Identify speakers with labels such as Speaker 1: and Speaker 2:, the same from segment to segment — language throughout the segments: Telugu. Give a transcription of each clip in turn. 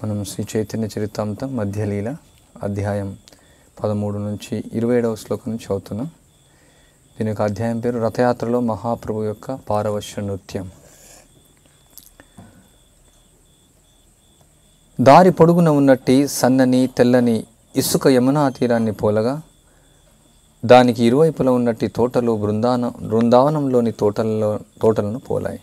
Speaker 1: మనం శ్రీ చైతన్య చరితాంతం మధ్యలీల అధ్యాయం పదమూడు నుంచి ఇరవై ఏడవ శ్లోకం నుంచి చదువుతున్నాం దీని యొక్క అధ్యాయం పేరు రథయాత్రలో మహాప్రభు యొక్క పారవశ్య నృత్యం దారి పొడుగున ఉన్నట్టి సన్నని తెల్లని ఇసుక యమునా తీరాన్ని పోలగా దానికి ఇరువైపులా ఉన్నట్టు తోటలు బృందాన బృందావనంలోని తోటలలో తోటలను పోలాయి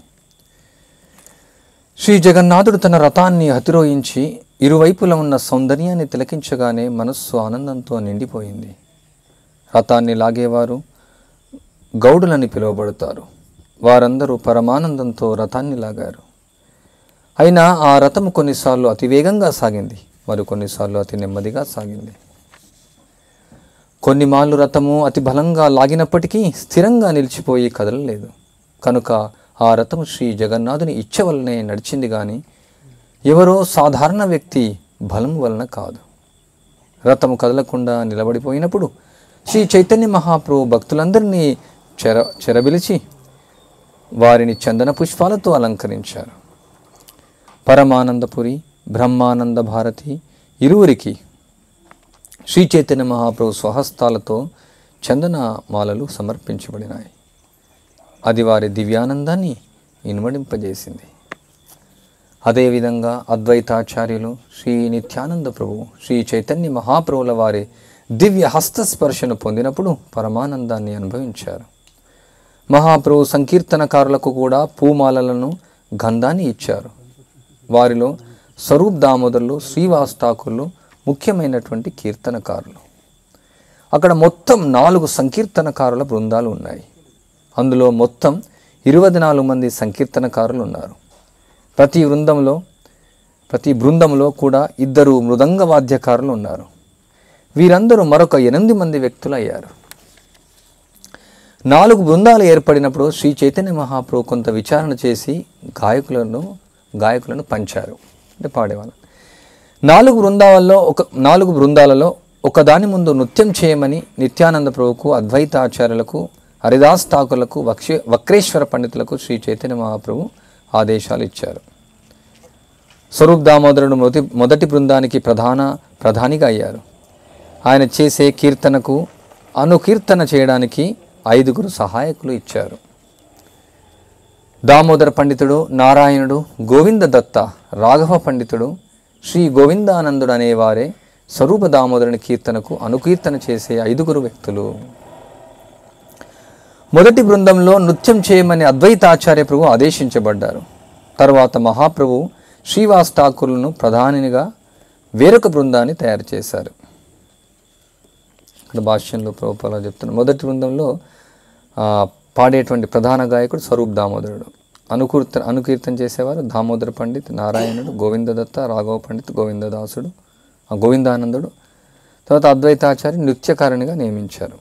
Speaker 1: శ్రీ జగన్నాథుడు తన రథాన్ని అతిరోయించి ఇరువైపులా ఉన్న సౌందర్యాన్ని తిలకించగానే మనస్సు ఆనందంతో నిండిపోయింది రథాన్ని లాగేవారు గౌడులని పిలువబడతారు వారందరూ పరమానందంతో రథాన్ని లాగారు అయినా ఆ రథము కొన్నిసార్లు అతివేగంగా సాగింది మరి కొన్నిసార్లు అతి నెమ్మదిగా సాగింది కొన్ని మాళ్ళు రథము అతి బలంగా లాగినప్పటికీ స్థిరంగా నిలిచిపోయి కదలలేదు కనుక ఆ రథము శ్రీ జగన్నాథుని ఇచ్చ వలనే నడిచింది కానీ ఎవరో సాధారణ వ్యక్తి బలం వలన కాదు రథము కదలకుండా నిలబడిపోయినప్పుడు శ్రీ చైతన్య మహాప్రభు భక్తులందరినీ చెర చెరబిలిచి వారిని చందన పుష్పాలతో అలంకరించారు పరమానందపురి బ్రహ్మానంద భారతి ఇరువురికి శ్రీ చైతన్య మహాప్రభు స్వహస్తాలతో చందన మాలలు సమర్పించబడినాయి అది వారి దివ్యానందాన్ని ఇనుమడింపజేసింది అదేవిధంగా అద్వైతాచార్యులు శ్రీ నిత్యానంద ప్రభు శ్రీ చైతన్య మహాప్రభుల వారి దివ్య హస్తస్పర్శను పొందినప్పుడు పరమానందాన్ని అనుభవించారు మహాప్రభు సంకీర్తనకారులకు కూడా పూమాలలను గంధాన్ని ఇచ్చారు వారిలో స్వరూప్ దామోదరులు శ్రీవాస్ ముఖ్యమైనటువంటి కీర్తనకారులు అక్కడ మొత్తం నాలుగు సంకీర్తనకారుల బృందాలు ఉన్నాయి అందులో మొత్తం ఇరవై నాలుగు మంది సంకీర్తనకారులు ఉన్నారు ప్రతి బృందంలో ప్రతి బృందంలో కూడా ఇద్దరు మృదంగ వాద్యకారులు ఉన్నారు వీరందరూ మరొక ఎనిమిది మంది వ్యక్తులు అయ్యారు నాలుగు బృందాలు ఏర్పడినప్పుడు శ్రీ చైతన్య మహాప్రభు కొంత విచారణ చేసి గాయకులను గాయకులను పంచారు అంటే పాడేవాళ్ళు నాలుగు బృందాలలో ఒక నాలుగు బృందాలలో ఒకదాని ముందు నృత్యం చేయమని నిత్యానంద ప్రభుకు అద్వైతాచార్యులకు హరిదాస్ ఠాకులకు వక్షే వక్రేశ్వర పండితులకు శ్రీ చైతన్య మహాప్రభు ఆదేశాలు ఇచ్చారు స్వరూప్ దామోదరుడు మొదటి మొదటి బృందానికి ప్రధాన ప్రధానిగా అయ్యారు ఆయన చేసే కీర్తనకు అనుకీర్తన చేయడానికి ఐదుగురు సహాయకులు ఇచ్చారు దామోదర పండితుడు నారాయణుడు గోవింద దత్త రాఘవ పండితుడు శ్రీ గోవిందానందుడు అనేవారే స్వరూప దామోదరుని కీర్తనకు అనుకీర్తన చేసే ఐదుగురు వ్యక్తులు మొదటి బృందంలో నృత్యం చేయమని అద్వైతాచార్య ప్రభు ఆదేశించబడ్డారు తర్వాత మహాప్రభు శ్రీవాస్ ఠాకూర్లను ప్రధానినిగా వేరొక బృందాన్ని తయారు చేశారు ఇక్కడ భాష్యంలో ప్రభుపాల చెప్తున్నారు మొదటి బృందంలో పాడేటువంటి ప్రధాన గాయకుడు స్వరూప్ దామోదరుడు అనుకూర్త అనుకీర్తన చేసేవారు దామోదర పండిత్ నారాయణుడు గోవిందదత్త రాఘవ పండిత్ గోవిందదాసుడు గోవిందానందుడు తర్వాత అద్వైతాచార్య నృత్యకారునిగా నియమించారు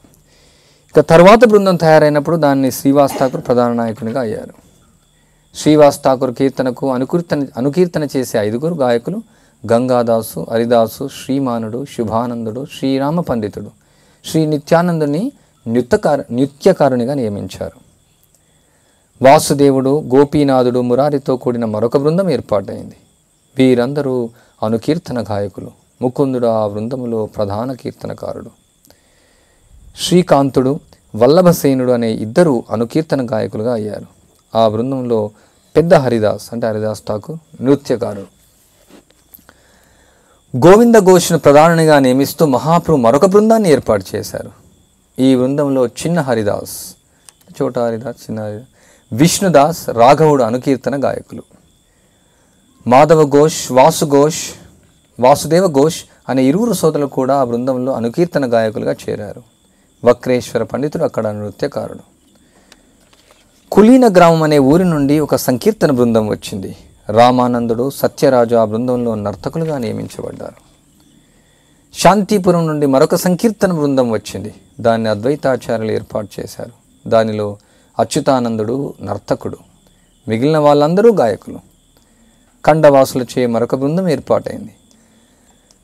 Speaker 1: ఇక తర్వాత బృందం తయారైనప్పుడు దాన్ని శ్రీవాస్ ఠాకూర్ ప్రధాన నాయకునిగా అయ్యారు శ్రీవాస్ ఠాకూర్ కీర్తనకు అనుకీర్తన అనుకీర్తన చేసే ఐదుగురు గాయకులు గంగాదాసు హరిదాసు శ్రీమానుడు శుభానందుడు శ్రీరామ పండితుడు శ్రీ నిత్యానందుని నృత్యకారు నృత్యకారునిగా నియమించారు వాసుదేవుడు గోపీనాథుడు మురారితో కూడిన మరొక బృందం ఏర్పాటైంది వీరందరూ అనుకీర్తన గాయకులు ముకుందుడు ఆ బృందములో ప్రధాన కీర్తనకారుడు శ్రీకాంతుడు వల్లభసేనుడు అనే ఇద్దరు అనుకీర్తన గాయకులుగా అయ్యారు ఆ బృందంలో పెద్ద హరిదాస్ అంటే హరిదాస్ ఠాకూర్ నృత్యకారుడు గోవింద ఘోష్ను ప్రధానిగా నియమిస్తూ మహాప్రు మరొక బృందాన్ని ఏర్పాటు చేశారు ఈ బృందంలో చిన్న హరిదాస్ చోట హరిదాస్ చిన్న హరిదాస్ విష్ణుదాస్ రాఘవుడు అనుకీర్తన గాయకులు మాధవ ఘోష్ వాసు ఘోష్ వాసుదేవ ఘోష్ అనే ఇరువురు సోదరులు కూడా ఆ బృందంలో అనుకీర్తన గాయకులుగా చేరారు వక్రేశ్వర పండితుడు అక్కడ నృత్యకారుడు కులీన గ్రామం అనే ఊరి నుండి ఒక సంకీర్తన బృందం వచ్చింది రామానందుడు సత్యరాజు ఆ బృందంలో నర్తకులుగా నియమించబడ్డారు శాంతిపురం నుండి మరొక సంకీర్తన బృందం వచ్చింది దాన్ని అద్వైతాచార్యులు ఏర్పాటు చేశారు దానిలో అచ్యుతానందుడు నర్తకుడు మిగిలిన వాళ్ళందరూ గాయకులు చే మరొక బృందం ఏర్పాటైంది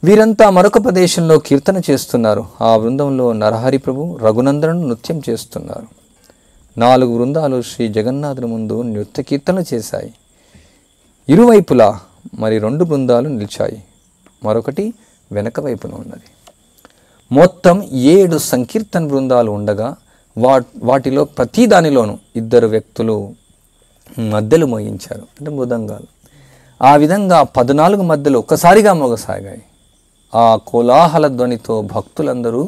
Speaker 1: వీరంతా మరొక ప్రదేశంలో కీర్తన చేస్తున్నారు ఆ బృందంలో నరహరి ప్రభు రఘునందనను నృత్యం చేస్తున్నారు నాలుగు బృందాలు శ్రీ జగన్నాథుని ముందు నృత్య కీర్తనలు చేశాయి ఇరువైపులా మరి రెండు బృందాలు నిలిచాయి మరొకటి వెనక వైపున ఉన్నది మొత్తం ఏడు సంకీర్తన బృందాలు ఉండగా వా వాటిలో ప్రతి దానిలోనూ ఇద్దరు వ్యక్తులు మద్దెలు మోయించారు అంటే మృదంగాలు ఆ విధంగా పద్నాలుగు మధ్యలు ఒక్కసారిగా మోగసాగాయి ఆ కోలాహల ధ్వనితో భక్తులందరూ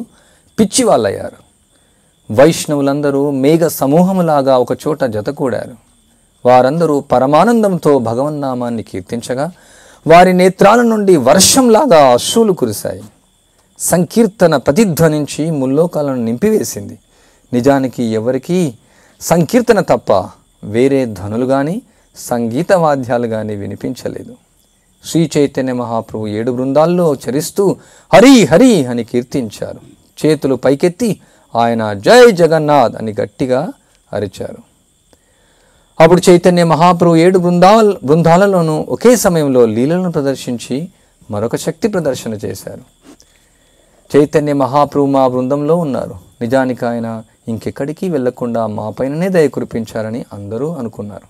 Speaker 1: పిచ్చివాళ్ళయ్యారు వైష్ణవులందరూ మేఘ సమూహములాగా ఒకచోట జతకూడారు వారందరూ పరమానందంతో భగవన్నామాన్ని కీర్తించగా వారి నేత్రాల నుండి వర్షంలాగా అశ్రువులు కురిశాయి సంకీర్తన ప్రతిధ్వనించి ముల్లోకాలను నింపివేసింది నిజానికి ఎవరికీ సంకీర్తన తప్ప వేరే ధ్వనులు కానీ సంగీత వాద్యాలు కానీ వినిపించలేదు శ్రీ చైతన్య మహాప్రభు ఏడు బృందాల్లో చరిస్తూ హరి హరి అని కీర్తించారు చేతులు పైకెత్తి ఆయన జై జగన్నాథ్ అని గట్టిగా అరిచారు అప్పుడు చైతన్య మహాప్రభు ఏడు బృందాల బృందాలలోనూ ఒకే సమయంలో లీలలను ప్రదర్శించి మరొక శక్తి ప్రదర్శన చేశారు చైతన్య మహాప్రభు మా బృందంలో ఉన్నారు నిజానికి ఆయన ఇంకెక్కడికి వెళ్లకుండా మా పైననే దయ కురిపించారని అందరూ అనుకున్నారు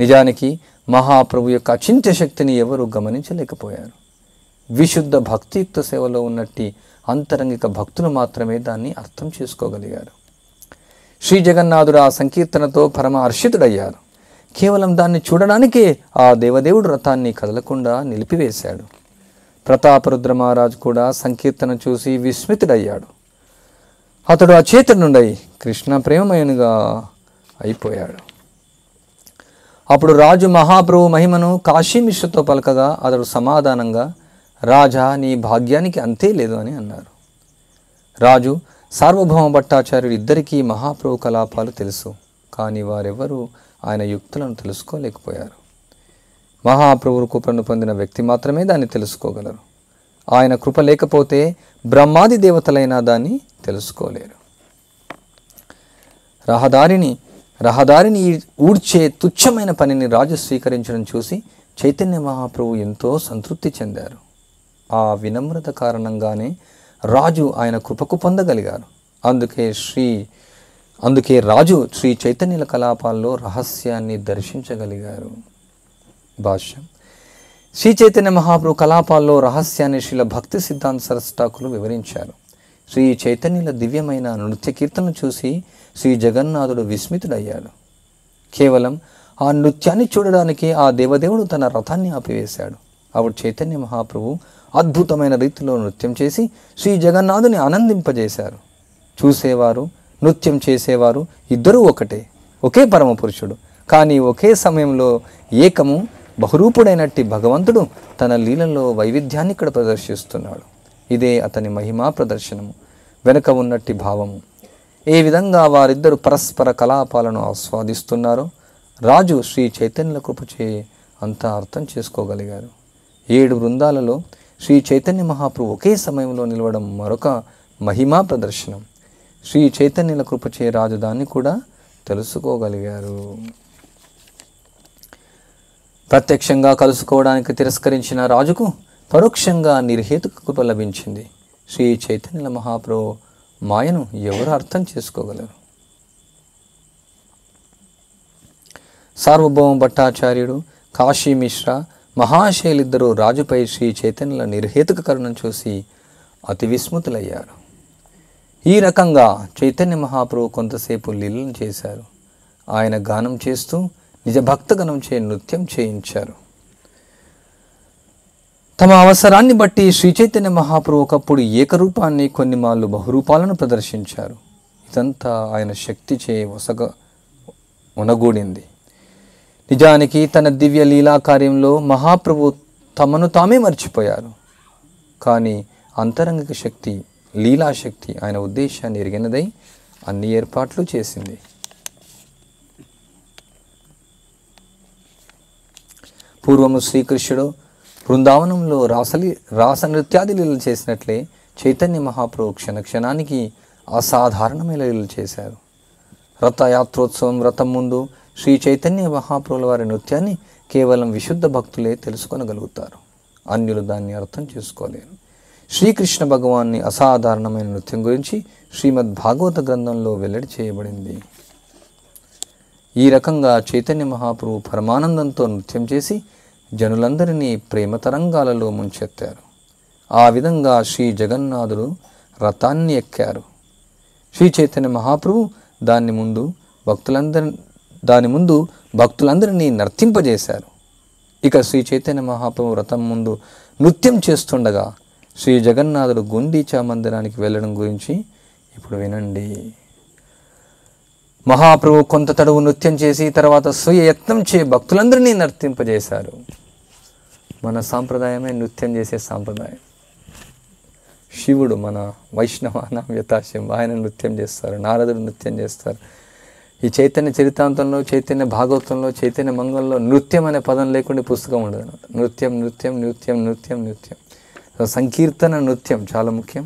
Speaker 1: నిజానికి మహాప్రభు యొక్క అచింత్య శక్తిని ఎవరూ గమనించలేకపోయారు విశుద్ధ భక్తియుక్త సేవలో ఉన్నట్టి అంతరంగిక భక్తులు మాత్రమే దాన్ని అర్థం చేసుకోగలిగారు శ్రీ జగన్నాథుడు ఆ సంకీర్తనతో పరమ హర్షితుడయ్యారు కేవలం దాన్ని చూడడానికే ఆ దేవదేవుడు రథాన్ని కదలకుండా నిలిపివేశాడు ప్రతాపరుద్ర మహారాజు కూడా సంకీర్తన చూసి విస్మితుడయ్యాడు అతడు నుండి కృష్ణ ప్రేమయనుగా అయిపోయాడు అప్పుడు రాజు మహాప్రభు మహిమను మిశ్రతో పలకగా అతడు సమాధానంగా రాజా నీ భాగ్యానికి అంతే లేదు అని అన్నారు రాజు సార్వభౌమ భట్టాచార్యుడు ఇద్దరికీ మహాప్రభు కలాపాలు తెలుసు కానీ వారెవరూ ఆయన యుక్తులను తెలుసుకోలేకపోయారు మహాప్రభు కుప్రను పొందిన వ్యక్తి మాత్రమే దాన్ని తెలుసుకోగలరు ఆయన కృప లేకపోతే బ్రహ్మాది దేవతలైనా దాన్ని తెలుసుకోలేరు రహదారిని రహదారిని ఊడ్చే తుచ్చమైన పనిని రాజు స్వీకరించడం చూసి చైతన్య మహాప్రభు ఎంతో సంతృప్తి చెందారు ఆ వినమ్రత కారణంగానే రాజు ఆయన కృపకు పొందగలిగారు అందుకే శ్రీ అందుకే రాజు శ్రీ చైతన్యుల కలాపాల్లో రహస్యాన్ని దర్శించగలిగారు భాష్యం శ్రీ చైతన్య మహాప్రభు కలాపాల్లో రహస్యాన్ని శ్రీల భక్తి సిద్ధాంత సరస్టాకులు వివరించారు శ్రీ చైతన్యుల దివ్యమైన నృత్య కీర్తనను చూసి శ్రీ జగన్నాథుడు విస్మితుడయ్యాడు కేవలం ఆ నృత్యాన్ని చూడడానికి ఆ దేవదేవుడు తన రథాన్ని ఆపివేశాడు అప్పుడు చైతన్య మహాప్రభు అద్భుతమైన రీతిలో నృత్యం చేసి శ్రీ జగన్నాథుని ఆనందింపజేశారు చూసేవారు నృత్యం చేసేవారు ఇద్దరూ ఒకటే ఒకే పరమపురుషుడు కానీ ఒకే సమయంలో ఏకము బహురూపుడైనట్టి భగవంతుడు తన లీలలో వైవిధ్యాన్ని ఇక్కడ ప్రదర్శిస్తున్నాడు ఇదే అతని మహిమా ప్రదర్శనము వెనుక ఉన్నట్టి భావము ఏ విధంగా వారిద్దరు పరస్పర కలాపాలను ఆస్వాదిస్తున్నారో రాజు శ్రీ చైతన్యుల కృపచే అంతా అర్థం చేసుకోగలిగారు ఏడు బృందాలలో శ్రీ చైతన్య మహాప్రభు ఒకే సమయంలో నిలవడం మరొక మహిమా ప్రదర్శనం శ్రీ చైతన్యుల కృపచే దాన్ని కూడా తెలుసుకోగలిగారు ప్రత్యక్షంగా కలుసుకోవడానికి తిరస్కరించిన రాజుకు పరోక్షంగా నిర్హేతుక కృప లభించింది శ్రీ చైతన్యుల మహాప్రభు మాయను ఎవరు అర్థం చేసుకోగలరు సార్వభౌమ భట్టాచార్యుడు కాశీ మహాశైలిద్దరూ రాజుపై శ్రీ చైతన్యుల నిర్హేతుక కరుణం చూసి అతి విస్మృతులయ్యారు ఈ రకంగా చైతన్య మహాప్రభు కొంతసేపు లీలను చేశారు ఆయన గానం చేస్తూ నిజ భక్తగణం చే నృత్యం చేయించారు తమ అవసరాన్ని బట్టి శ్రీ చైతన్య మహాప్రభు ఒకప్పుడు ఏకరూపాన్ని కొన్ని మాళ్ళు బహురూపాలను ప్రదర్శించారు ఇదంతా ఆయన శక్తి చే వసగ ఉనగూడింది నిజానికి తన దివ్య లీలా కార్యంలో మహాప్రభు తమను తామే మర్చిపోయారు కానీ అంతరంగిక శక్తి లీలాశక్తి ఆయన ఉద్దేశాన్ని ఎరిగినదై అన్ని ఏర్పాట్లు చేసింది పూర్వము శ్రీకృష్ణుడు బృందావనంలో రాసలి రాస నృత్యాది లీలలు చేసినట్లే చైతన్య మహాప్రభు క్షణ క్షణానికి అసాధారణమైన లీలలు చేశారు రథయాత్రోత్సవం రథం ముందు శ్రీ చైతన్య మహాప్రభుల వారి నృత్యాన్ని కేవలం విశుద్ధ భక్తులే తెలుసుకొనగలుగుతారు అన్యులు దాన్ని అర్థం చేసుకోలేరు శ్రీకృష్ణ భగవాన్ని అసాధారణమైన నృత్యం గురించి శ్రీమద్ భాగవత గ్రంథంలో వెల్లడి చేయబడింది ఈ రకంగా చైతన్య మహాప్రభు పరమానందంతో నృత్యం చేసి జనులందరినీ ప్రేమ తరంగాలలో ముంచెత్తారు ఆ విధంగా శ్రీ జగన్నాథుడు రథాన్ని ఎక్కారు శ్రీ చైతన్య మహాప్రభు దాన్ని ముందు భక్తులందరి దాని ముందు భక్తులందరినీ నర్తింపజేశారు ఇక శ్రీ చైతన్య మహాప్రభు రథం ముందు నృత్యం చేస్తుండగా శ్రీ జగన్నాథుడు గుండీచా మందిరానికి వెళ్ళడం గురించి ఇప్పుడు వినండి మహాప్రభు కొంత తడువు నృత్యం చేసి తర్వాత స్వీయ యత్నం చే భక్తులందరినీ నర్తింపజేశారు మన సాంప్రదాయమే నృత్యం చేసే సాంప్రదాయం శివుడు మన వైష్ణవ నామ్యతాశయం ఆయన నృత్యం చేస్తారు నారదుడు నృత్యం చేస్తారు ఈ చైతన్య చరితాంతంలో చైతన్య భాగవతంలో చైతన్య మంగళంలో నృత్యం అనే పదం లేకుండా పుస్తకం ఉండదు నృత్యం నృత్యం నృత్యం నృత్యం నృత్యం సంకీర్తన నృత్యం చాలా ముఖ్యం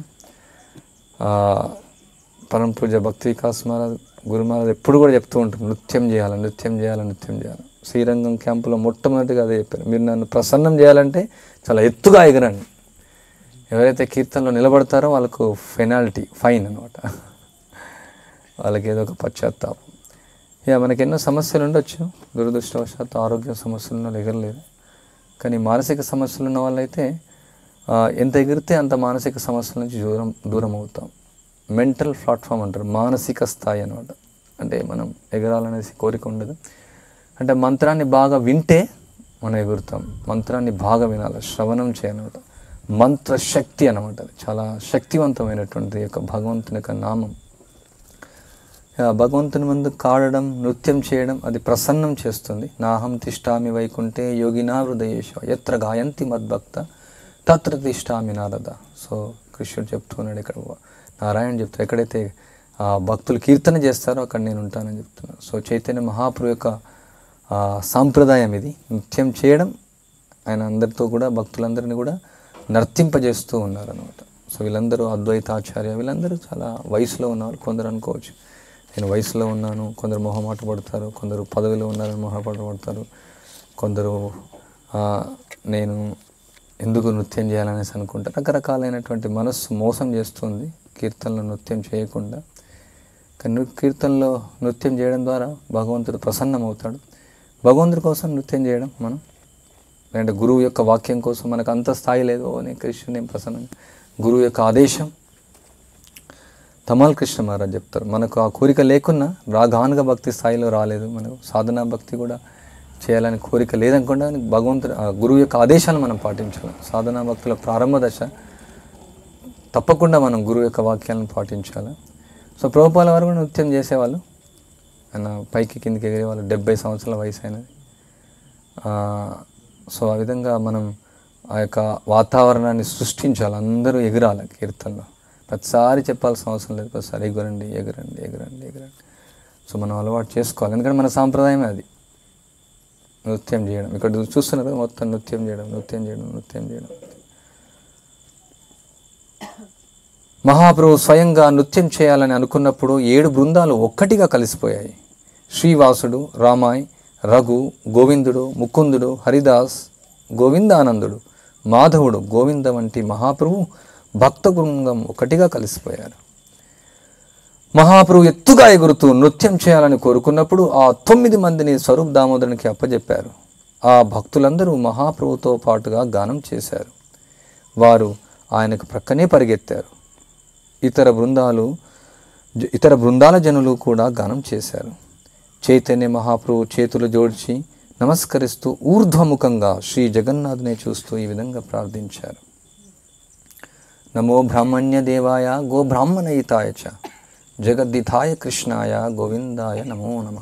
Speaker 1: పరం పూజ భక్తి వికాస్ మహారాజ్ గురుమారాజు ఎప్పుడు కూడా చెప్తూ ఉంటారు నృత్యం చేయాలి నృత్యం చేయాలి నృత్యం చేయాలి శ్రీరంగం క్యాంపులో మొట్టమొదటిగా అదే చెప్పారు మీరు నన్ను ప్రసన్నం చేయాలంటే చాలా ఎత్తుగా ఎగరండి ఎవరైతే కీర్తనలో నిలబడతారో వాళ్ళకు ఫెనాల్టీ ఫైన్ అనమాట వాళ్ళకి ఏదో ఒక పశ్చాత్తాపం ఇక మనకి ఎన్నో సమస్యలు ఉండొచ్చు దురదృష్టవశాత్తు ఆరోగ్య సమస్యలు ఉన్న ఎగరలేదు కానీ మానసిక సమస్యలు ఉన్న వాళ్ళైతే ఎంత ఎగిరితే అంత మానసిక సమస్యల నుంచి దూరం దూరం అవుతాం మెంటల్ ప్లాట్ఫామ్ అంటారు మానసిక స్థాయి అనమాట అంటే మనం ఎగరాలనేసి కోరిక ఉండదు అంటే మంత్రాన్ని బాగా వింటే మనం ఎగురుతాం మంత్రాన్ని బాగా వినాలి శ్రవణం చేయాలన్నమాట మంత్ర శక్తి అనమాట అది చాలా శక్తివంతమైనటువంటి యొక్క భగవంతుని యొక్క నామం భగవంతుని ముందు కాడడం నృత్యం చేయడం అది ప్రసన్నం చేస్తుంది నాహం తిష్టామి వైకుంఠే యోగినా హృదయేశ ఎత్ర గాయంతి మద్భక్త తత్ర తిష్టామి నారద సో కృష్ణుడు చెప్తున్నాడు ఇక్కడ నారాయణ చెప్తారు ఎక్కడైతే భక్తులు కీర్తన చేస్తారో అక్కడ నేను ఉంటానని చెప్తున్నాను సో చైతన్య మహాప్రభు యొక్క సాంప్రదాయం ఇది నృత్యం చేయడం ఆయన అందరితో కూడా భక్తులందరినీ కూడా నర్తింపజేస్తూ ఉన్నారనమాట సో వీళ్ళందరూ అద్వైతాచార్య వీళ్ళందరూ చాలా వయసులో ఉన్నారు కొందరు అనుకోవచ్చు నేను వయసులో ఉన్నాను కొందరు మొహమాట పడతారు కొందరు పదవిలో ఉన్నారని మొహమాట పడతారు కొందరు నేను ఎందుకు నృత్యం చేయాలనేసి అనుకుంటా రకరకాలైనటువంటి మనస్సు మోసం చేస్తుంది కీర్తనలో నృత్యం చేయకుండా కానీ కీర్తనలో నృత్యం చేయడం ద్వారా భగవంతుడు ప్రసన్నమవుతాడు భగవంతుడి కోసం నృత్యం చేయడం మనం లేదంటే గురువు యొక్క వాక్యం కోసం మనకు అంత స్థాయి లేదు అని కృష్ణుని ప్రసన్న గురువు యొక్క ఆదేశం తమాల్ కృష్ణ మహారాజ్ చెప్తారు మనకు ఆ కోరిక లేకున్నా రాగానుగ భక్తి స్థాయిలో రాలేదు మనకు సాధనా భక్తి కూడా చేయాలని కోరిక లేదనుకుండా భగవంతుడు గురువు యొక్క ఆదేశాలు మనం పాటించాలి సాధనా భక్తుల ప్రారంభ దశ తప్పకుండా మనం గురువు యొక్క వాక్యాలను పాటించాలి సో ప్రభుపాల వారు కూడా నృత్యం చేసేవాళ్ళు ఆయన పైకి కిందికి ఎగిరేవాళ్ళు డెబ్బై సంవత్సరాల వయసు అయినది సో ఆ విధంగా మనం ఆ యొక్క వాతావరణాన్ని సృష్టించాలి అందరూ ఎగరాలి కీర్తనలో ప్రతిసారి చెప్పాల్సిన అవసరం లేదు ప్రతిసారి ఎగురండి ఎగరండి ఎగరండి ఎగరండి సో మనం అలవాటు చేసుకోవాలి ఎందుకంటే మన సాంప్రదాయమే అది నృత్యం చేయడం ఇక్కడ చూస్తున్నారు మొత్తం నృత్యం చేయడం నృత్యం చేయడం నృత్యం చేయడం మహాప్రభు స్వయంగా నృత్యం చేయాలని అనుకున్నప్పుడు ఏడు బృందాలు ఒక్కటిగా కలిసిపోయాయి శ్రీవాసుడు రామాయ్ రఘు గోవిందుడు ముకుందుడు హరిదాస్ గోవిందానందుడు మాధవుడు గోవింద వంటి మహాప్రభు భక్త బృందం ఒకటిగా కలిసిపోయారు మహాప్రభు ఎత్తుగా ఎగురుతూ నృత్యం చేయాలని కోరుకున్నప్పుడు ఆ తొమ్మిది మందిని స్వరూప్ దామోదరునికి అప్పజెప్పారు ఆ భక్తులందరూ మహాప్రభుతో పాటుగా గానం చేశారు వారు ఆయనకు ప్రక్కనే పరిగెత్తారు ఇతర బృందాలు ఇతర బృందాల జనులు కూడా గానం చేశారు చైతన్య మహాప్రభు చేతులు జోడ్చి నమస్కరిస్తూ ఊర్ధ్వముఖంగా శ్రీ జగన్నాథునే చూస్తూ ఈ విధంగా ప్రార్థించారు నమో బ్రాహ్మణ్య దేవాయ గో బ్రాహ్మణయితాయ చ జగద్దితాయ కృష్ణాయ గోవిందాయ నమో నమ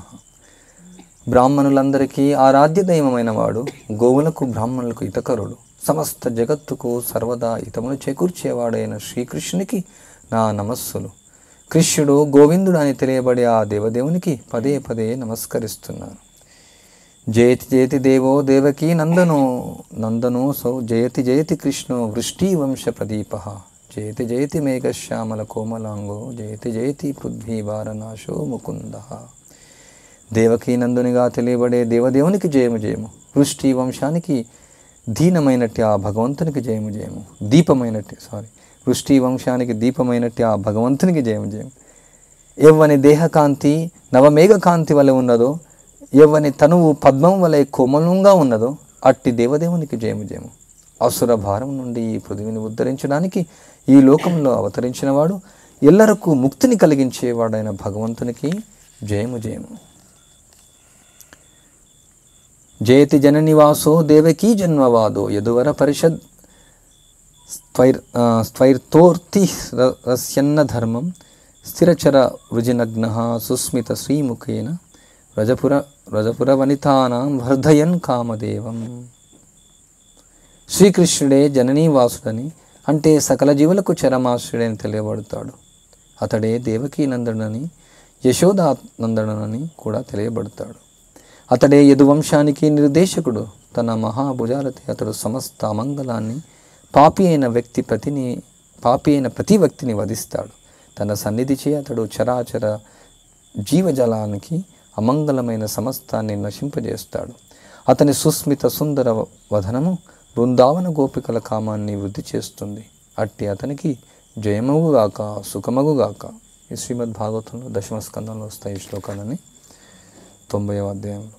Speaker 1: బ్రాహ్మణులందరికీ ఆరాధ్య దైవమైన వాడు గోవులకు బ్రాహ్మణులకు ఇతకరుడు సమస్త జగత్తుకు సర్వదా ఇతమును చేకూర్చేవాడైన శ్రీకృష్ణునికి నా నమస్సులు కృష్ణుడు గోవిందుడు అని తెలియబడే ఆ దేవదేవునికి పదే పదే నమస్కరిస్తున్నాను జయతి జయతి దేవో దేవకీ నందనో నందనో సౌ జయతి జయతి కృష్ణో వృష్టి వంశ ప్రదీప జయతి జయతి మేఘశ్యామల కోమలాంగో జయతి జయతి పృథ్వీ వారనాశో ముకుంద దేవకీ నందునిగా తెలియబడే దేవదేవునికి జయము జయము వృష్టి వంశానికి దీనమైనట్టు ఆ భగవంతునికి జయము జయము దీపమైనట్టు సారీ వృష్టి వంశానికి దీపమైనట్టు ఆ భగవంతునికి జయం జయం ఎవ్వని దేహకాంతి నవమేఘ కాంతి వలె ఉన్నదో ఎవ్వని తనువు పద్మం వలె కోమలంగా ఉన్నదో అట్టి దేవదేవునికి జయము జయము అసుర భారం నుండి ఈ పృథివిని ఉద్ధరించడానికి ఈ లోకంలో అవతరించినవాడు ఎల్లరకు ముక్తిని కలిగించేవాడైన భగవంతునికి జయము జయము జయతి జననివాసో దేవకీ జన్మవాదో యదువర పరిషద్ స్వైర్ స్వైర్తోర్తి రస్యన్న ధర్మం స్థిరచర వృజినగ్న సుస్మిత శ్రీముఖేన రజపుర రజపురవనితానాం వర్ధయన్ కామదేవం శ్రీకృష్ణుడే జననీవాసుడని అంటే సకల జీవులకు చరమాశ్రుడని తెలియబడతాడు అతడే దేవకీనందనని యశోదానందనని కూడా తెలియబడతాడు అతడే యదువంశానికి నిర్దేశకుడు తన మహాభుజాలతో అతడు సమస్త మంగళాన్ని పాపి అయిన వ్యక్తి ప్రతిని పాపి అయిన ప్రతి వ్యక్తిని వధిస్తాడు తన సన్నిధి చే అతడు చరాచర జీవజలానికి అమంగళమైన సమస్తాన్ని నశింపజేస్తాడు అతని సుస్మిత సుందర వధనము బృందావన గోపికల కామాన్ని వృద్ధి చేస్తుంది అట్టి అతనికి జయమగుగాక సుఖమగుగాక ఈ శ్రీమద్భాగవతంలో దశమ స్కందంలో వస్తాయి శ్లోకాలని తొంభైవ అధ్యాయంలో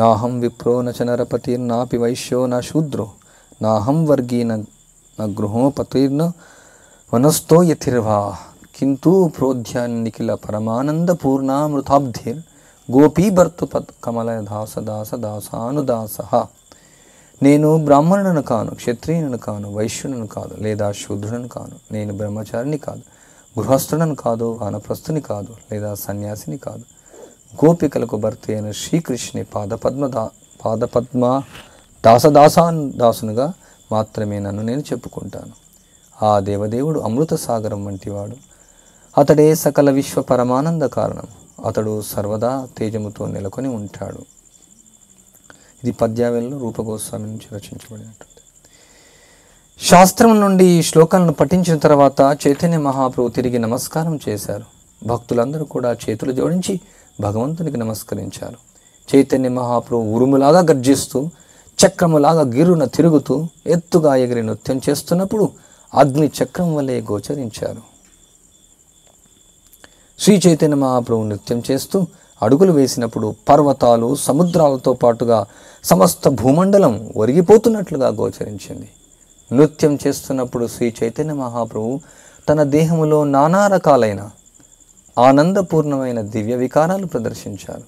Speaker 1: నాహం విప్రో న నరపతిర్నాపి వైశ్యో నా శూద్రో నాహం వర్గీ నృహోపతిర్న వనస్థో యథిర్వా కింటూ ప్రోధ్యాన్నిఖిల పరమానందపూర్ణామృతాబ్ధిర్ పత్ కమల దాస దాస దాసానుదాస నేను బ్రాహ్మణులను కాను క్షత్రియులను కాను వైశ్యులను కాదు లేదా శూద్రులను కాను నేను బ్రహ్మచారిని కాదు గృహస్థుడను కాదు వానప్రస్థుని కాదు లేదా సన్యాసిని కాదు గోపికలకు భర్త అయిన శ్రీకృష్ణి పాదపద్మ దా పాదపద్మ దాసదాసాన్ దాసునుగా మాత్రమే నన్ను నేను చెప్పుకుంటాను ఆ దేవదేవుడు అమృత సాగరం వంటివాడు అతడే సకల విశ్వ పరమానంద కారణం అతడు సర్వదా తేజముతో నెలకొని ఉంటాడు ఇది పద్యావెల్లో రూపగోస్వామి నుంచి రచించబడినటువంటి శాస్త్రం నుండి ఈ శ్లోకాలను పఠించిన తర్వాత చైతన్య మహాప్రభు తిరిగి నమస్కారం చేశారు భక్తులందరూ కూడా చేతులు జోడించి భగవంతునికి నమస్కరించారు చైతన్య మహాప్రభు ఉరుములాగా గర్జిస్తూ చక్రములాగా గిరున తిరుగుతూ ఎత్తుగా ఎగిరి నృత్యం చేస్తున్నప్పుడు అగ్ని చక్రం వలె గోచరించారు శ్రీ చైతన్య మహాప్రభు నృత్యం చేస్తూ అడుగులు వేసినప్పుడు పర్వతాలు సముద్రాలతో పాటుగా సమస్త భూమండలం ఒరిగిపోతున్నట్లుగా గోచరించింది నృత్యం చేస్తున్నప్పుడు శ్రీ చైతన్య మహాప్రభు తన దేహంలో నానా రకాలైన ఆనందపూర్ణమైన దివ్య వికారాలు ప్రదర్శించారు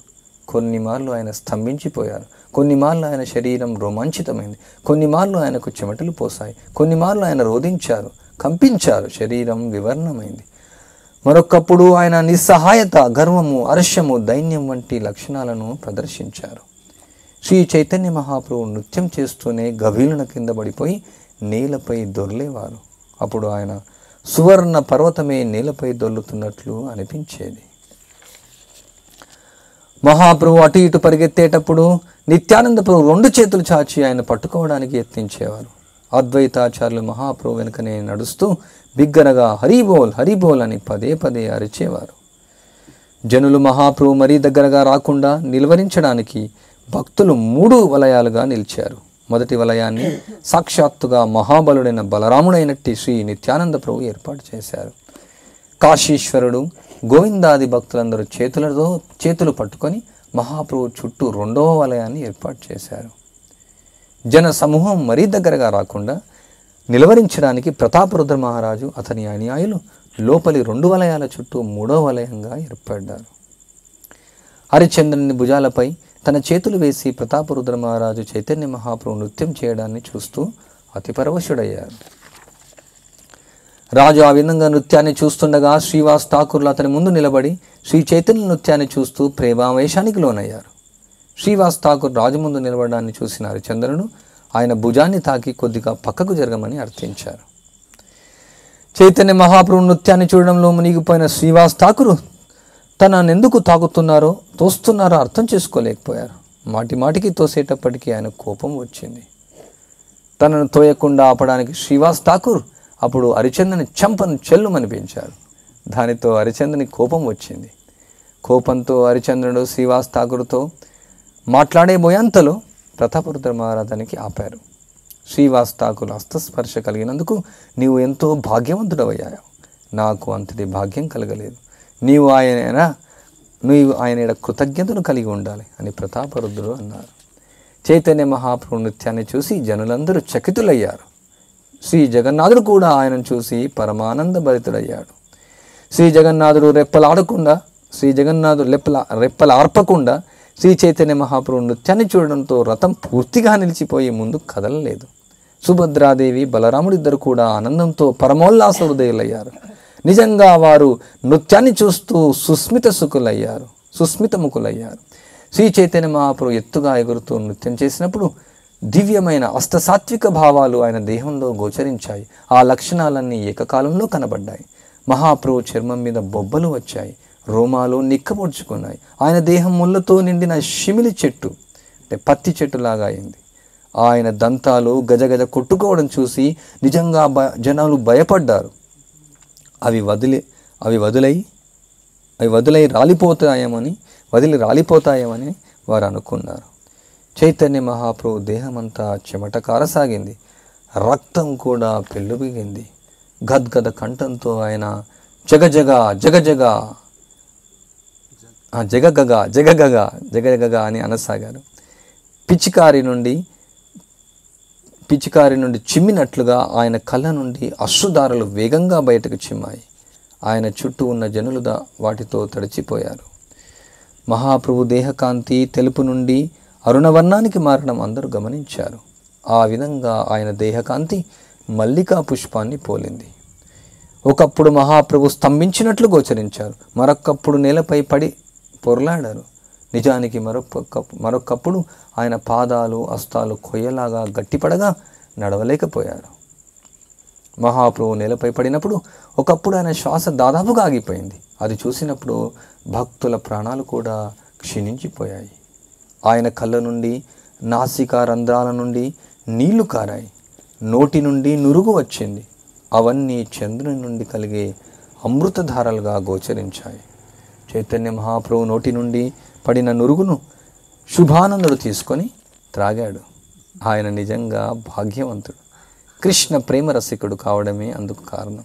Speaker 1: కొన్ని మార్లు ఆయన స్తంభించిపోయారు కొన్ని మార్లు ఆయన శరీరం రోమాంచితమైంది కొన్ని మార్లు ఆయనకు చెమటలు పోసాయి కొన్ని మార్లు ఆయన రోధించారు కంపించారు శరీరం వివర్ణమైంది మరొకప్పుడు ఆయన నిస్సహాయత గర్వము అరస్యము దైన్యం వంటి లక్షణాలను ప్రదర్శించారు శ్రీ చైతన్య మహాప్రభు నృత్యం చేస్తూనే గభీలున కింద పడిపోయి నేలపై దొర్లేవారు అప్పుడు ఆయన సువర్ణ పర్వతమే నేలపై దొల్లుతున్నట్లు అనిపించేది మహాప్రభు అటు ఇటు పరిగెత్తేటప్పుడు నిత్యానందపు రెండు చేతులు చాచి ఆయన పట్టుకోవడానికి యత్నించేవారు అద్వైతాచార్యులు మహాప్రభు వెనుకనే నడుస్తూ బిగ్గరగా హరిబోల్ హరిబోల్ అని పదే పదే అరిచేవారు జనులు మహాప్రభు మరీ దగ్గరగా రాకుండా నిలువరించడానికి భక్తులు మూడు వలయాలుగా నిలిచారు మొదటి వలయాన్ని సాక్షాత్తుగా మహాబలుడైన బలరాముడైనట్టి శ్రీ నిత్యానంద ప్రభు ఏర్పాటు చేశారు కాశీశ్వరుడు గోవిందాది భక్తులందరూ చేతులతో చేతులు పట్టుకొని మహాప్రభు చుట్టూ రెండవ వలయాన్ని ఏర్పాటు చేశారు జన సమూహం మరీ దగ్గరగా రాకుండా నిలవరించడానికి ప్రతాపరుద్ర మహారాజు అతని అనుయాయులు లోపలి రెండు వలయాల చుట్టూ మూడో వలయంగా ఏర్పడ్డారు హరిచంద్రుని భుజాలపై తన చేతులు వేసి ప్రతాపరుద్ర మహారాజు చైతన్య మహాప్రభు నృత్యం చేయడాన్ని చూస్తూ అతి పరవశుడయ్యారు రాజు ఆ విధంగా నృత్యాన్ని చూస్తుండగా శ్రీవాస్ ఠాకూర్లు అతని ముందు నిలబడి శ్రీ చైతన్య నృత్యాన్ని చూస్తూ ప్రేమావేశానికి లోనయ్యారు శ్రీవాస్ ఠాకూర్ రాజు ముందు నిలబడడాన్ని చూసిన హరిచంద్రుడు ఆయన భుజాన్ని తాకి కొద్దిగా పక్కకు జరగమని అర్థించారు చైతన్య మహాప్రభు నృత్యాన్ని చూడడంలో మునిగిపోయిన శ్రీవాస్ ఠాకూర్ తనను ఎందుకు తాగుతున్నారో తోస్తున్నారో అర్థం చేసుకోలేకపోయారు మాటి మాటికి తోసేటప్పటికీ ఆయన కోపం వచ్చింది తనను తోయకుండా ఆపడానికి శ్రీవాస్ ఠాకూర్ అప్పుడు హరిచందని చంపను చెల్లుమనిపించారు దానితో హరిచందని కోపం వచ్చింది కోపంతో హరిచంద్రుడు శ్రీవాస్ ఠాకూర్తో మాట్లాడే బోయంతలో ప్రతాపరుద్ర మహారాజానికి ఆపారు శ్రీవాస్ ఠాకూర్ హస్తస్పర్శ కలిగినందుకు నీవు ఎంతో భాగ్యవంతుడవయ్యావు నాకు అంతటి భాగ్యం కలగలేదు నీవు ఆయన నీవు ఆయన కృతజ్ఞతను కలిగి ఉండాలి అని ప్రతాపరుద్రుడు అన్నారు చైతన్య మహాప్రభు నృత్యాన్ని చూసి జనులందరూ చకితులయ్యారు శ్రీ జగన్నాథుడు కూడా ఆయనను చూసి పరమానంద భరితుడయ్యాడు శ్రీ జగన్నాథుడు రెప్పలాడకుండా శ్రీ జగన్నాథుడు రెప్పల రెప్పలు ఆర్పకుండా శ్రీ చైతన్య మహాప్రభు నృత్యాన్ని చూడడంతో రథం పూర్తిగా నిలిచిపోయి ముందు కదలలేదు సుభద్రాదేవి బలరాముడిద్దరు కూడా ఆనందంతో పరమోల్లాస హృదయులయ్యారు నిజంగా వారు నృత్యాన్ని చూస్తూ సుస్మిత సుఖులయ్యారు సుస్మితముఖులయ్యారు శ్రీ చైతన్య మహాప్రభు ఎత్తుగా ఎగురుతూ నృత్యం చేసినప్పుడు దివ్యమైన అష్టసాత్విక భావాలు ఆయన దేహంలో గోచరించాయి ఆ లక్షణాలన్నీ ఏకకాలంలో కనబడ్డాయి మహాప్రభు చర్మం మీద బొబ్బలు వచ్చాయి రోమాలు నిక్కపొడుచుకున్నాయి ఆయన దేహం ముళ్ళతో నిండిన షిమిలి చెట్టు అంటే పత్తి చెట్టులాగా అయింది ఆయన దంతాలు గజగజ కొట్టుకోవడం చూసి నిజంగా జనాలు భయపడ్డారు అవి వదిలి అవి వదులై అవి వదులై రాలిపోతాయేమని వదిలి రాలిపోతాయేమని వారు అనుకున్నారు చైతన్య మహాప్రభు దేహమంతా చెమట కారసాగింది రక్తం కూడా పెళ్ళుబిగింది గద్గద కంఠంతో ఆయన జగజగ జగజగ జగగగ జగగగ జగజగగా అని అనసాగారు పిచికారి నుండి పిచికారి నుండి చిమ్మినట్లుగా ఆయన కళ్ళ నుండి అశ్రుధారలు వేగంగా బయటకు చిమ్మాయి ఆయన చుట్టూ ఉన్న జనులు వాటితో తడిచిపోయారు మహాప్రభు దేహకాంతి తెలుపు నుండి అరుణవర్ణానికి మారడం అందరూ గమనించారు ఆ విధంగా ఆయన దేహకాంతి మల్లికా పుష్పాన్ని పోలింది ఒకప్పుడు మహాప్రభు స్తంభించినట్లు గోచరించారు మరొక్కప్పుడు నేలపై పడి పొరలాడారు నిజానికి మరొక మరొకప్పుడు ఆయన పాదాలు అస్తాలు కొయ్యలాగా గట్టిపడగా నడవలేకపోయారు మహాప్రభు నేలపై పడినప్పుడు ఒకప్పుడు ఆయన శ్వాస దాదాపుగా ఆగిపోయింది అది చూసినప్పుడు భక్తుల ప్రాణాలు కూడా క్షీణించిపోయాయి ఆయన కళ్ళ నుండి నాసికా రంధ్రాల నుండి నీళ్లు కారాయి నోటి నుండి నురుగు వచ్చింది అవన్నీ చంద్రుని నుండి కలిగే అమృతధారలుగా గోచరించాయి చైతన్య మహాప్రభు నోటి నుండి పడిన నురుగును శుభానందుడు తీసుకొని త్రాగాడు ఆయన నిజంగా భాగ్యవంతుడు కృష్ణ ప్రేమరసికుడు కావడమే అందుకు కారణం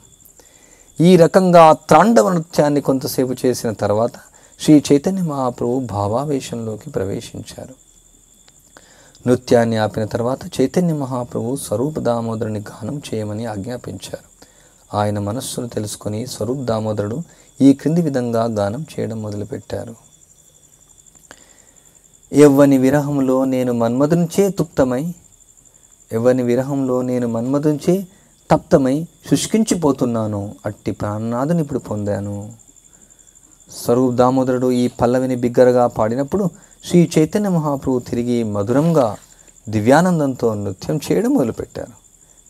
Speaker 1: ఈ రకంగా తాండవ నృత్యాన్ని కొంతసేపు చేసిన తర్వాత శ్రీ చైతన్య మహాప్రభు భావావేశంలోకి ప్రవేశించారు నృత్యాన్ని ఆపిన తర్వాత చైతన్య మహాప్రభు స్వరూప్ దామోదరుని గానం చేయమని ఆజ్ఞాపించారు ఆయన మనస్సును తెలుసుకుని స్వరూప్ దామోదరుడు ఈ క్రింది విధంగా గానం చేయడం మొదలుపెట్టారు ఎవ్వని విరహంలో నేను మన్మధునిచే తుప్తమై ఎవ్వని విరహంలో నేను మన్మధునిచే తప్తమై శుష్కించిపోతున్నాను అట్టి ప్రాణనాథుని ఇప్పుడు పొందాను స్వరూప్ దామోదరుడు ఈ పల్లవిని బిగ్గరగా పాడినప్పుడు శ్రీ చైతన్య మహాప్రభు తిరిగి మధురంగా దివ్యానందంతో నృత్యం చేయడం మొదలుపెట్టారు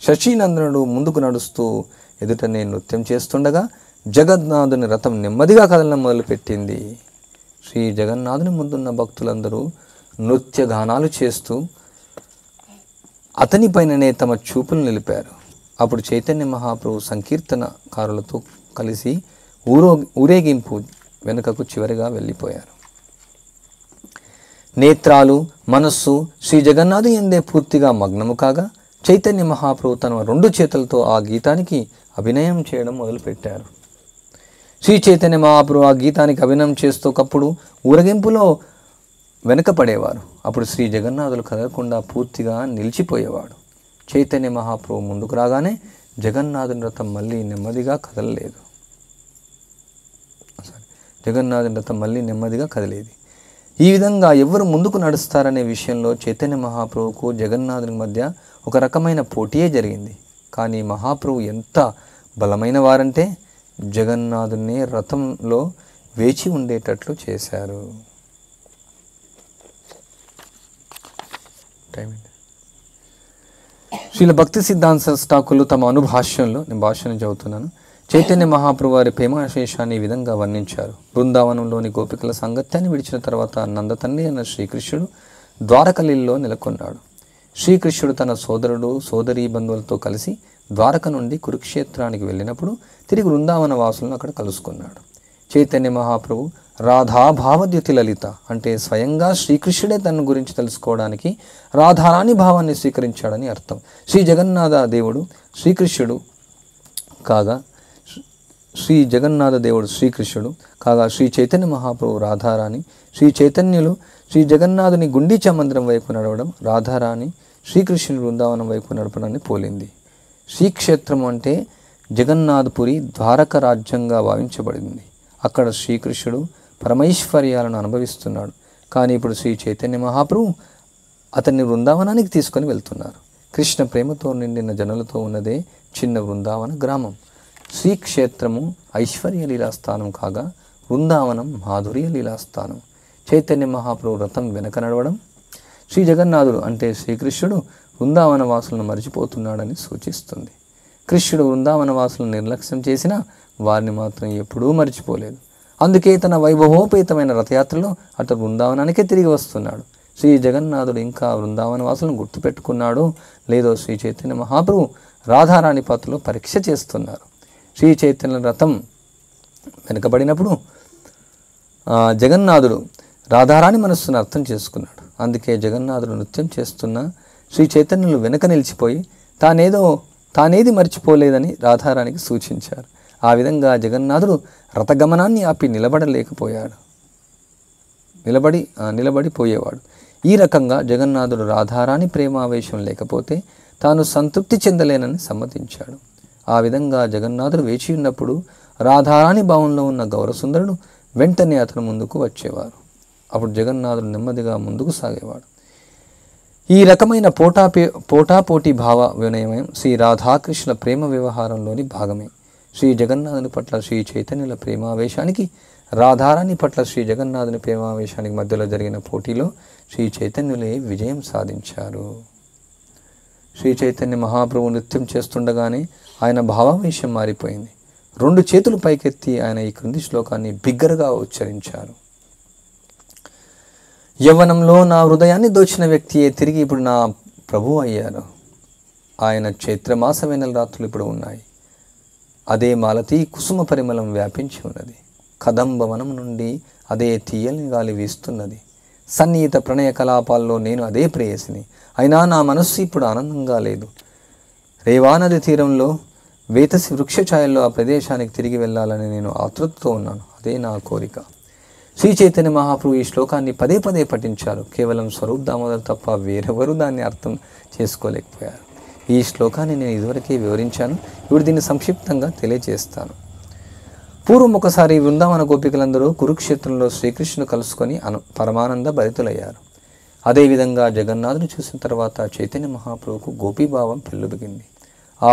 Speaker 1: శశీనందనుడు ముందుకు నడుస్తూ ఎదుట నేను నృత్యం చేస్తుండగా జగన్నాథుని రథం నెమ్మదిగా కదలడం మొదలుపెట్టింది శ్రీ జగన్నాథుని ముందున్న భక్తులందరూ నృత్యగానాలు చేస్తూ అతని పైననే తమ చూపులు నిలిపారు అప్పుడు చైతన్య మహాప్రభు సంకీర్తనకారులతో కలిసి ఊరో ఊరేగింపు వెనుకకు చివరిగా వెళ్ళిపోయారు నేత్రాలు మనస్సు శ్రీ జగన్నాథు ఎందే పూర్తిగా మగ్నము కాగా చైతన్య మహాప్రభు తన రెండు చేతులతో ఆ గీతానికి అభినయం చేయడం మొదలుపెట్టారు శ్రీ చైతన్య మహాప్రభు ఆ గీతానికి అభినయం చేస్తూ ఒకప్పుడు ఊరగింపులో వెనుకపడేవారు అప్పుడు శ్రీ జగన్నాథులు కదలకుండా పూర్తిగా నిలిచిపోయేవాడు చైతన్య మహాప్రభు ముందుకు రాగానే జగన్నాథుని రథం మళ్ళీ నెమ్మదిగా కదలలేదు జగన్నాథుని రథం మళ్ళీ నెమ్మదిగా కదిలేది ఈ విధంగా ఎవరు ముందుకు నడుస్తారనే విషయంలో చైతన్య మహాప్రభుకు జగన్నాథుని మధ్య ఒక రకమైన పోటీయే జరిగింది కానీ మహాప్రభు ఎంత బలమైన వారంటే జగన్నాథుని రథంలో వేచి ఉండేటట్లు చేశారు శ్రీల భక్తి సిద్ధాంత సంస్థాకులు తమ అనుభాష్యంలో నేను భాష్యం చదువుతున్నాను చైతన్య మహాప్రభు వారి ప్రేమాశేషాన్ని ఈ విధంగా వర్ణించారు బృందావనంలోని గోపికల సంగత్యాన్ని విడిచిన తర్వాత నందతన్ని అన్న శ్రీకృష్ణుడు ద్వారకలిల్లో నెలకొన్నాడు శ్రీకృష్ణుడు తన సోదరుడు సోదరీ బంధువులతో కలిసి ద్వారక నుండి కురుక్షేత్రానికి వెళ్ళినప్పుడు తిరిగి వృందావన వాసులను అక్కడ కలుసుకున్నాడు చైతన్య మహాప్రభు రాధాభావద్యుతి లలిత అంటే స్వయంగా శ్రీకృష్ణుడే తన గురించి తెలుసుకోవడానికి రాధారాణి భావాన్ని స్వీకరించాడని అర్థం శ్రీ జగన్నాథ దేవుడు శ్రీకృష్ణుడు కాగా శ్రీ జగన్నాథ దేవుడు శ్రీకృష్ణుడు కాగా శ్రీ చైతన్య మహాప్రభు రాధారాణి శ్రీ చైతన్యులు శ్రీ జగన్నాథుని గుండీచ మందిరం వైపు నడవడం రాధారాణి శ్రీకృష్ణుని బృందావనం వైపు నడపడాన్ని పోలింది శ్రీక్షేత్రం అంటే జగన్నాథపురి ద్వారక రాజ్యంగా భావించబడింది అక్కడ శ్రీకృష్ణుడు పరమైశ్వర్యాలను అనుభవిస్తున్నాడు కానీ ఇప్పుడు శ్రీ చైతన్య మహాప్రభు అతన్ని వృందావనానికి తీసుకొని వెళ్తున్నారు కృష్ణ ప్రేమతో నిండిన జనులతో ఉన్నదే చిన్న వృందావన గ్రామం శ్రీక్షేత్రము ఐశ్వర్య లీలాస్థానం కాగా వృందావనం మాధుర్య లీలాస్థానం చైతన్య మహాప్రభు రథం వెనక నడవడం శ్రీ జగన్నాథుడు అంటే శ్రీకృష్ణుడు వృందావన వాసులను మరిచిపోతున్నాడని సూచిస్తుంది కృష్ణుడు వృందావన వాసులను నిర్లక్ష్యం చేసినా వారిని మాత్రం ఎప్పుడూ మర్చిపోలేదు అందుకే తన వైభవోపేతమైన రథయాత్రలో అటు బృందావనానికే తిరిగి వస్తున్నాడు శ్రీ జగన్నాథుడు ఇంకా బృందావన వాసులను గుర్తుపెట్టుకున్నాడు లేదో శ్రీ చైతన్య మహాప్రభు రాధారాణి పాత్రలో పరీక్ష చేస్తున్నారు శ్రీ చైతన్య రథం వెనుకబడినప్పుడు జగన్నాథుడు రాధారాణి మనస్సును అర్థం చేసుకున్నాడు అందుకే జగన్నాథుడు నృత్యం చేస్తున్న శ్రీ చైతన్యులు వెనక నిలిచిపోయి తానేదో తానేది మర్చిపోలేదని రాధారానికి సూచించారు ఆ విధంగా జగన్నాథుడు రథగమనాన్ని ఆపి నిలబడలేకపోయాడు నిలబడి నిలబడిపోయేవాడు ఈ రకంగా జగన్నాథుడు రాధారాణి ప్రేమావేశం లేకపోతే తాను సంతృప్తి చెందలేనని సమ్మతించాడు ఆ విధంగా జగన్నాథుడు వేచి ఉన్నప్పుడు రాధారాణి భావంలో ఉన్న గౌరసుందరుడు వెంటనే అతను ముందుకు వచ్చేవారు అప్పుడు జగన్నాథుడు నెమ్మదిగా ముందుకు సాగేవాడు ఈ రకమైన పోటాపే పోటాపోటీ భావ వినయమయం శ్రీ రాధాకృష్ణ ప్రేమ వ్యవహారంలోని భాగమే శ్రీ జగన్నాథుని పట్ల శ్రీ చైతన్యుల ప్రేమావేశానికి రాధారాణి పట్ల శ్రీ జగన్నాథుని ప్రేమావేశానికి మధ్యలో జరిగిన పోటీలో శ్రీ చైతన్యులే విజయం సాధించారు శ్రీ చైతన్య మహాప్రభు నృత్యం చేస్తుండగానే ఆయన భావావేశం మారిపోయింది రెండు చేతులు పైకెత్తి ఆయన ఈ క్రింది శ్లోకాన్ని బిగ్గరగా ఉచ్చరించారు యవ్వనంలో నా హృదయాన్ని దోచిన వ్యక్తియే తిరిగి ఇప్పుడు నా ప్రభు అయ్యాను ఆయన చైత్రమాసమైన రాత్రులు ఇప్పుడు ఉన్నాయి అదే మాలతి కుసుమ పరిమళం వ్యాపించి ఉన్నది కదంబవనం నుండి అదే తీయని గాలి వీస్తున్నది సన్నిహిత ప్రణయ కలాపాల్లో నేను అదే ప్రేయసిని అయినా నా మనస్సు ఇప్పుడు ఆనందంగా లేదు రేవానది తీరంలో వేతసి వృక్ష ఛాయల్లో ఆ ప్రదేశానికి తిరిగి వెళ్ళాలని నేను ఆతృతతో ఉన్నాను అదే నా కోరిక శ్రీ చైతన్య మహాప్రభు ఈ శ్లోకాన్ని పదే పదే పఠించారు కేవలం స్వరూప్ దామోదర్ తప్ప వేరెవరు దాన్ని అర్థం చేసుకోలేకపోయారు ఈ శ్లోకాన్ని నేను ఇదివరకే వివరించాను ఇప్పుడు దీన్ని సంక్షిప్తంగా తెలియజేస్తాను పూర్వం ఒకసారి వృందావన గోపికలందరూ కురుక్షేత్రంలో శ్రీకృష్ణుని కలుసుకొని అను పరమానంద భరితులయ్యారు అదేవిధంగా జగన్నాథుని చూసిన తర్వాత చైతన్య మహాప్రభుకు గోపీభావం పెళ్ళుబిగింది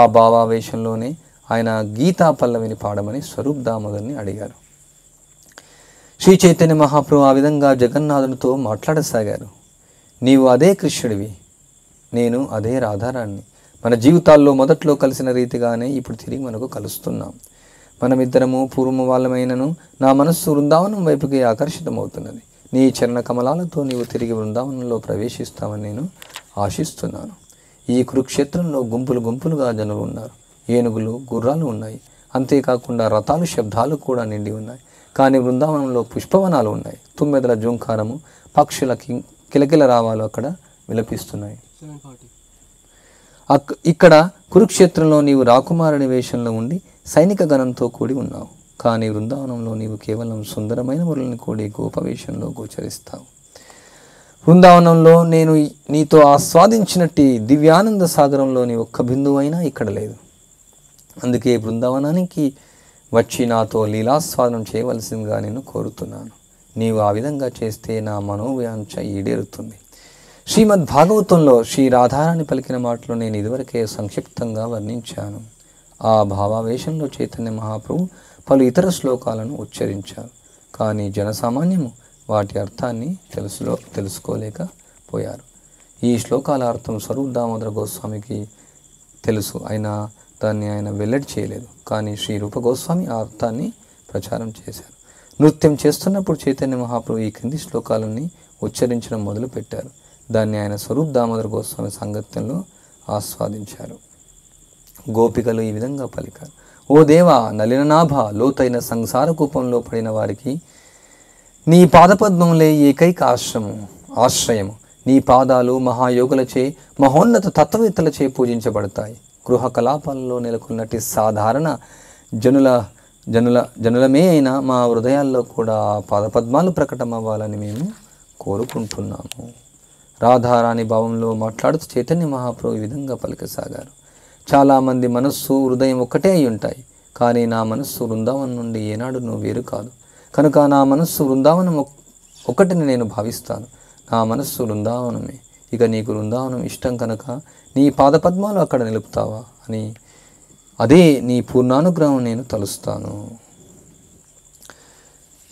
Speaker 1: ఆ భావావేశంలోనే ఆయన గీతా పల్లవిని పాడమని స్వరూప్ దామోదర్ని అడిగారు శ్రీ చైతన్య మహాప్రభు ఆ విధంగా జగన్నాథునితో మాట్లాడసాగారు నీవు అదే కృష్ణుడివి నేను అదే రాధారాణ్ణి మన జీవితాల్లో మొదట్లో కలిసిన రీతిగానే ఇప్పుడు తిరిగి మనకు కలుస్తున్నాం మనమిద్దరము పూర్వము వాళ్ళమైనను నా మనస్సు వృందావనం వైపుకి ఆకర్షితమవుతున్నది నీ చరణ కమలాలతో నీవు తిరిగి వృందావనంలో ప్రవేశిస్తామని నేను ఆశిస్తున్నాను ఈ కురుక్షేత్రంలో గుంపులు గుంపులుగా జనులు ఉన్నారు ఏనుగులు గుర్రాలు ఉన్నాయి అంతేకాకుండా రథాలు శబ్దాలు కూడా నిండి ఉన్నాయి కానీ బృందావనంలో పుష్పవనాలు ఉన్నాయి తుమ్మెదల జుంకారము పక్షుల కిలకిల రావాలు అక్కడ విలపిస్తున్నాయి అక్ ఇక్కడ కురుక్షేత్రంలో నీవు రాకుమారుని వేషంలో ఉండి సైనిక గణంతో కూడి ఉన్నావు కానీ బృందావనంలో నీవు కేవలం సుందరమైన మురళిని కూడి గోప వేషంలో గోచరిస్తావు బృందావనంలో నేను నీతో ఆస్వాదించినట్టు దివ్యానంద సాగరంలోని ఒక్క బిందువైనా ఇక్కడ లేదు అందుకే బృందావనానికి వచ్చి నాతో లీలాస్వాదనం చేయవలసిందిగా నేను కోరుతున్నాను నీవు ఆ విధంగా చేస్తే నా మనోవ్యాంఛ ఈడేరుతుంది శ్రీమద్ భాగవతంలో శ్రీ రాధారాణి పలికిన మాటలు నేను ఇదివరకే సంక్షిప్తంగా వర్ణించాను ఆ భావావేశంలో చైతన్య మహాప్రభు పలు ఇతర శ్లోకాలను ఉచ్చరించారు కానీ జనసామాన్యము వాటి అర్థాన్ని తెలుసులో తెలుసుకోలేకపోయారు ఈ శ్లోకాల అర్థం స్వరూప్ దామోదర గోస్వామికి తెలుసు అయినా అర్థాన్ని ఆయన వెల్లడి చేయలేదు కానీ శ్రీ రూపగోస్వామి ఆ అర్థాన్ని ప్రచారం చేశారు నృత్యం చేస్తున్నప్పుడు చైతన్య మహాప్రభు ఈ క్రింది శ్లోకాలని ఉచ్చరించడం మొదలుపెట్టారు దాన్ని ఆయన స్వరూప్ దామోదర గోస్వామి సంగత్యంలో ఆస్వాదించారు గోపికలు ఈ విధంగా పలికారు ఓ దేవా నలిననాభ లోతైన సంసార కూపంలో పడిన వారికి నీ పాదపద్మంలే ఏకైక ఆశ్రమం ఆశ్రయము నీ పాదాలు మహాయోగులచే మహోన్నత తత్వవేత్తలచే పూజించబడతాయి గృహ కలాపాల్లో నెలకొన్నటి సాధారణ జనుల జనుల జనులమే అయినా మా హృదయాల్లో కూడా పాదపద్మాలు ప్రకటమవ్వాలని మేము కోరుకుంటున్నాము రాధారాణి భావంలో మాట్లాడుతూ చైతన్య మహాప్రభు ఈ విధంగా పలికసాగారు చాలామంది మనస్సు హృదయం ఒక్కటే అయి ఉంటాయి కానీ నా మనస్సు బృందావనం నుండి ఏనాడు నువ్వు వేరు కాదు కనుక నా మనస్సు బృందావనం ఒకటిని నేను భావిస్తాను నా మనస్సు బృందావనమే ఇక నీకు బృందావనం ఇష్టం కనుక నీ పాదపద్మాలు అక్కడ నిలుపుతావా అని అదే నీ పూర్ణానుగ్రహం నేను తలుస్తాను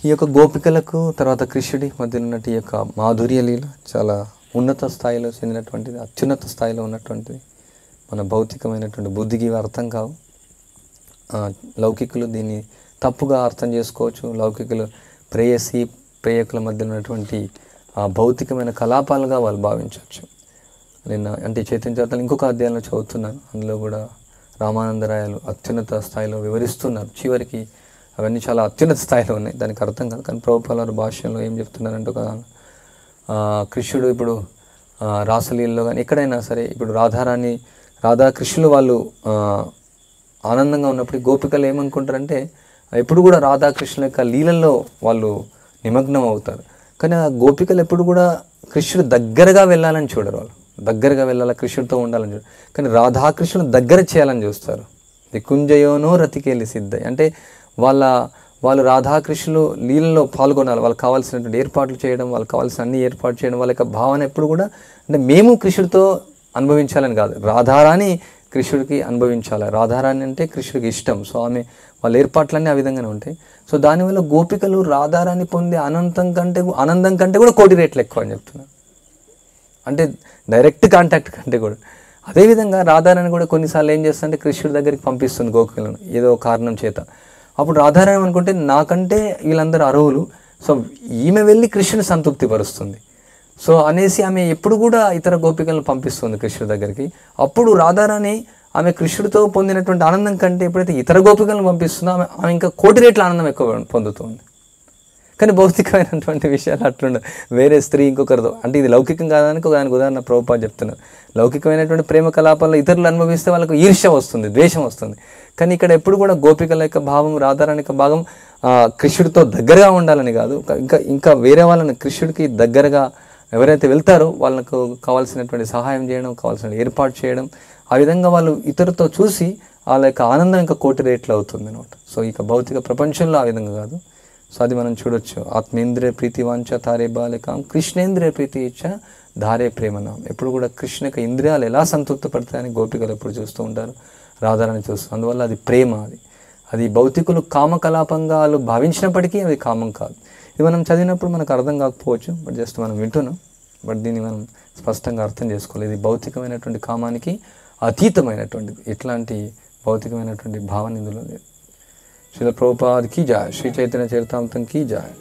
Speaker 1: ఈ యొక్క గోపికలకు తర్వాత కృష్ణుడి మధ్య ఉన్నట్టు ఈ యొక్క మాధుర్య లీల చాలా ఉన్నత స్థాయిలో చెందినటువంటిది అత్యున్నత స్థాయిలో ఉన్నటువంటిది మన భౌతికమైనటువంటి బుద్ధికి అర్థం కావు లౌకికులు దీన్ని తప్పుగా అర్థం చేసుకోవచ్చు లౌకికులు ప్రేయసి ప్రేయకుల మధ్య ఉన్నటువంటి భౌతికమైన కలాపాలుగా వాళ్ళు భావించవచ్చు నిన్న అంటే చైతన్య చరిత్రలు ఇంకొక అధ్యాయంలో చదువుతున్నాను అందులో కూడా రామానందరాయలు అత్యున్నత స్థాయిలో వివరిస్తున్నారు చివరికి అవన్నీ చాలా అత్యున్నత స్థాయిలో ఉన్నాయి దానికి అర్థం కాదు కానీ ప్రభుపాలారు భాష్యంలో ఏం చెప్తున్నారంటే ఒక కృష్ణుడు ఇప్పుడు రాసలీలలో కానీ ఎక్కడైనా సరే ఇప్పుడు రాధారాణి రాధాకృష్ణులు వాళ్ళు ఆనందంగా ఉన్నప్పుడు గోపికలు ఏమనుకుంటారంటే ఎప్పుడు కూడా రాధాకృష్ణుల యొక్క లీలల్లో వాళ్ళు నిమగ్నం అవుతారు కానీ ఆ గోపికలు ఎప్పుడు కూడా కృష్ణుడు దగ్గరగా వెళ్ళాలని చూడరు వాళ్ళు దగ్గరగా వెళ్ళాలి కృష్ణుడితో ఉండాలని చూడరు కానీ రాధాకృష్ణుడు దగ్గర చేయాలని చూస్తారు కుంజయోనో రతికేలి సిద్ధయ్య అంటే వాళ్ళ వాళ్ళు రాధాకృష్ణులు లీలలో పాల్గొనాలి వాళ్ళకి కావాల్సినటువంటి ఏర్పాట్లు చేయడం వాళ్ళకి కావాల్సిన అన్ని ఏర్పాటు చేయడం వాళ్ళ యొక్క భావన ఎప్పుడు కూడా అంటే మేము కృష్ణుడితో అనుభవించాలని కాదు రాధారాణి కృష్ణుడికి అనుభవించాలి రాధారాణి అంటే కృష్ణుడికి ఇష్టం సో ఆమె వాళ్ళ ఏర్పాట్లన్నీ ఆ విధంగానే ఉంటాయి సో దానివల్ల గోపికలు రాధారాణి పొందే అనంతం కంటే ఆనందం కంటే కూడా కోటి రేట్లు ఎక్కువ అని చెప్తున్నారు అంటే డైరెక్ట్ కాంటాక్ట్ కంటే కూడా అదేవిధంగా రాధారాణి కూడా కొన్నిసార్లు ఏం అంటే కృష్ణుడి దగ్గరికి పంపిస్తుంది గోపికలను ఏదో కారణం చేత అప్పుడు రాధారాణి అనుకుంటే నాకంటే వీళ్ళందరూ అరువులు సో ఈమె వెళ్ళి కృష్ణుని సంతృప్తి పరుస్తుంది సో అనేసి ఆమె ఎప్పుడు కూడా ఇతర గోపికలను పంపిస్తుంది కృష్ణుడి దగ్గరికి అప్పుడు రాధారాణి ఆమె కృష్ణుడితో పొందినటువంటి ఆనందం కంటే ఎప్పుడైతే ఇతర గోపికలను పంపిస్తుందో ఆమె ఆమె ఇంకా కోటి రేట్ల ఆనందం ఎక్కువ పొందుతుంది కానీ భౌతికమైనటువంటి విషయాలు అట్లుండవు వేరే స్త్రీ ఇంకొకరితో అంటే ఇది లౌకికం కాదానికి ఒక దానికి ఉదాహరణ ప్రభుపాలు చెప్తున్నారు లౌకికమైనటువంటి ప్రేమ కలాపాలను ఇతరులు అనుభవిస్తే వాళ్ళకు ఈర్ష్య వస్తుంది ద్వేషం వస్తుంది కానీ ఇక్కడ ఎప్పుడు కూడా గోపికల యొక్క భావం రాధారాణి యొక్క భాగం కృష్ణుడితో దగ్గరగా ఉండాలని కాదు ఇంకా ఇంకా వేరే వాళ్ళని కృష్ణుడికి దగ్గరగా ఎవరైతే వెళ్తారో వాళ్ళకు కావాల్సినటువంటి సహాయం చేయడం కావాల్సిన ఏర్పాటు చేయడం ఆ విధంగా వాళ్ళు ఇతరులతో చూసి వాళ్ళ యొక్క ఆనందం ఇంకా కోటి రేట్లు అవుతుంది అనమాట సో ఇక భౌతిక ప్రపంచంలో ఆ విధంగా కాదు సో అది మనం చూడొచ్చు ఆత్మేంద్రియ ప్రీతి వాంఛ తారే బాలికాం కృష్ణేంద్రియ ప్రీతి ఇచ్చ ధారే ప్రేమనాం ఎప్పుడు కూడా కృష్ణ యొక్క ఇంద్రియాలు ఎలా సంతృప్తి పడతాయని గోపికలు ఎప్పుడు చూస్తూ ఉంటారు రాధారాన్ని చూస్తారు అందువల్ల అది ప్రేమ అది అది భౌతికులు కామకలాపంగా వాళ్ళు భావించినప్పటికీ అది కామం కాదు ఇది మనం చదివినప్పుడు మనకు అర్థం కాకపోవచ్చు బట్ జస్ట్ మనం వింటున్నాం బట్ దీన్ని మనం స్పష్టంగా అర్థం చేసుకోలేదు ఇది భౌతికమైనటువంటి కామానికి అతీతమైనటువంటిది ఎట్లాంటి భౌతికమైనటువంటి భావన ఇందులో లేదు శిల ప్రభుపాదికి జాయ్ శ్రీ చైతన్య చరితాంతంకి జాయ్